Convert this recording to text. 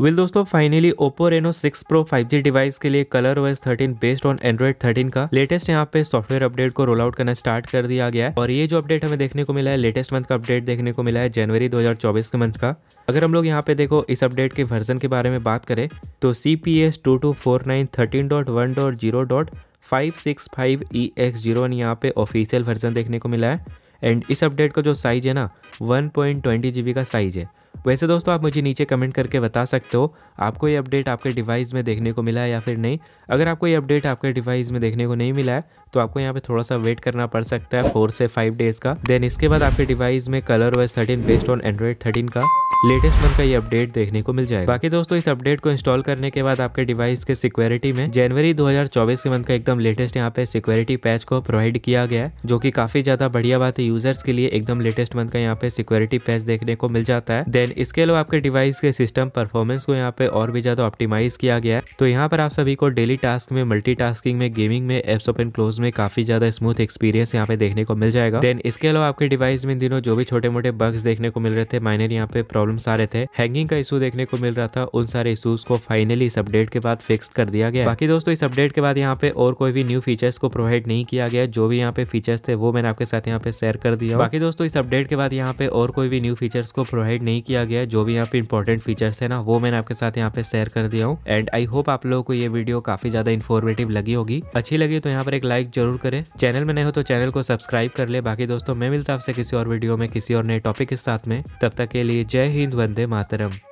will दोस्तों finally Oppo Reno 6 pro 5G device के लिए Color O 13 based on Android 13 का लेटेस्ट यहाँ पे सॉफ्टवेयर अपडेट को रोल आउट करना स्टार्ट कर दिया गया है और ये जो अपडेट हमें देखने को मिला है लेटेस्ट मंथ का अपडेट देखने को मिला है जनवरी 2024 के मंथ का अगर हम लोग यहाँ पे देखो इस अपडेट के वर्जन के बारे में बात करें तो C P S two two four nine thirteen dot one dot zero dot five six five E X zero यहाँ पे ऑफिशियल वर्जन देखने को मिला है एंड इस अपडेट का जो साइज है ना one point twenty G B का साइज है वैसे दोस्तों आप मुझे नीचे कमेंट करके बता सकते हो आपको ये अपडेट आपके डिवाइस में देखने को मिला है या फिर नहीं अगर आपको ये अपडेट आपके डिवाइस में देखने को नहीं मिला है तो आपको यहाँ पे थोड़ा सा वेट करना पड़ सकता है फोर से फाइव डेज का देन इसके बाद आपके डिवाइस में Color wise thirteen based on Android thirteen का लेटेस्ट मंथ का ये अपडेट देखने को मिल जाएगा बाकी दोस्तों इस अपडेट को इंस्टॉल करने के बाद आपके डिवाइस के सिक्योरिटी में जनवरी 2024 के मंथ का एकदम लेटेस्ट यहाँ पे सिक्योरिटी पैच को प्रोवाइड किया गया है जो कि काफी ज्यादा बढ़िया बात है यूजर्स के लिए एकदम लेटेस्ट मंथ का यहाँ पे सिक्योरिटी पैच देखने को मिल जाता है देन एंड इसके अलावा आपके डिवाइस के सिस्टम परफॉर्मेंस को यहाँ पे और भी ज़्यादा ऑप्टिमाइज किया गया है तो यहाँ पर आप सभी को डेली टास्क में मल्टीटास्किंग में गेमिंग में एप्स ओपन क्लोज में काफी ज्यादा स्मूथ एक्सपीरियंस यहाँ पे देखने को मिल जाएगा देन इसके अलावा आपके डिवाइस में दिनों जो भी छोटे मोटे बग्स देखने को मिल रहे थे माइनर यहाँ पे प्रॉब्लम आ रहे थे हैंगिंग का इशू देखने को मिल रहा था उन सारे इशूज को फाइनली इस अपडेट के बाद फिक्स कर दिया गया बाकी दोस्तों इस अपडेट के बाद यहाँ पे और कोई भी न्यू फीचर्स को प्रोवाइड नहीं किया गया जो भी यहाँ पे फीचर्स थे वो मैंने आपके साथ यहाँ पे शेयर कर दिया बाकी दोस्तों इस अपडेट के बाद यहाँ पे और कोई भी न्यू फीचर्स को प्रोवाइड नहीं किया किया गया है जो भी यहाँ पे इंपॉर्टेंट फीचर्स है ना वो मैंने आपके साथ यहाँ पे शेयर कर दिया हूँ एंड आई होप आप लोगों को ये वीडियो काफी ज्यादा इन्फॉर्मेटिव लगी होगी अच्छी लगी तो यहाँ पर एक लाइक जरूर करें चैनल में नहीं हो तो चैनल को सब्सक्राइब कर ले बाकी दोस्तों मैं मिलता आपसे किसी और वीडियो में किसी और नए टॉपिक के साथ में तब तक के लिए जय हिंद वंदे मातरम